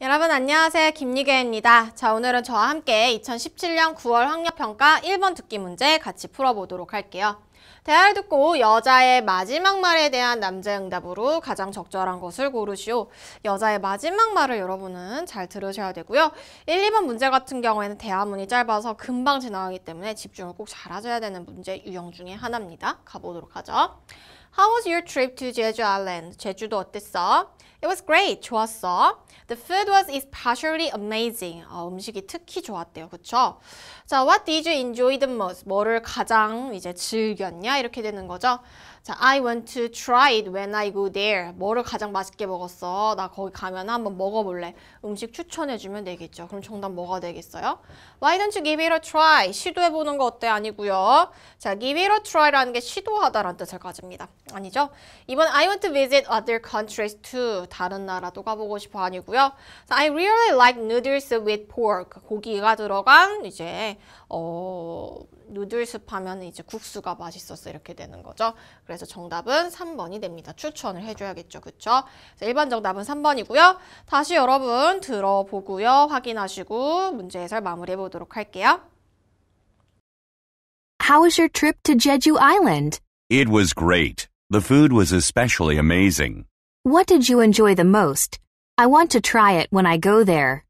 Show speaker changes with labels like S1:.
S1: 여러분 안녕하세요. 김리계입니다. 자 오늘은 저와 함께 2017년 9월 학력평가 1번 듣기 문제 같이 풀어보도록 할게요. 대화를 듣고 여자의 마지막 말에 대한 남자 응답으로 가장 적절한 것을 고르시오. 여자의 마지막 말을 여러분은 잘 들으셔야 되고요. 1, 2번 문제 같은 경우에는 대화문이 짧아서 금방 지나가기 때문에 집중을 꼭 잘하셔야 되는 문제 유형 중에 하나입니다. 가보도록 하죠. How was your trip to Jeju Island? 제주도 어땠어? It was great. 좋았어. The food was especially amazing. 어, 음식이 특히 좋았대요. 그쵸? 자, what did you enjoy the most? 뭐를 가장 이제 즐겼냐? 이렇게 되는 거죠. 자, I want to try it when I go there. 뭐를 가장 맛있게 먹었어? 나 거기 가면 한번 먹어볼래. 음식 추천해주면 되겠죠. 그럼 정답 뭐가 되겠어요? Why don't you give it a try? 시도해보는 거 어때? 아니고요. 자, give it a try라는 게 시도하다라는 뜻을 가집니다. 아니죠. 이번 I want to visit other countries too. 다른 나라도 가보고 싶어 아니고요. I really like noodles with pork. 고기가 들어간 이제 어 누들숲 하면 이제 국수가 맛있었어 이렇게 되는 거죠. 그래서 정답은 3번이 됩니다. 추천을 해줘야겠죠. 그쵸? 그래서 1번 정답은 3번이고요. 다시 여러분 들어보고요. 확인하시고 문제 해설 마무리해 보도록 할게요.
S2: How was your trip to Jeju Island?
S3: It was great. The food was especially amazing.
S4: What did you enjoy the most? I want to try it when I go there.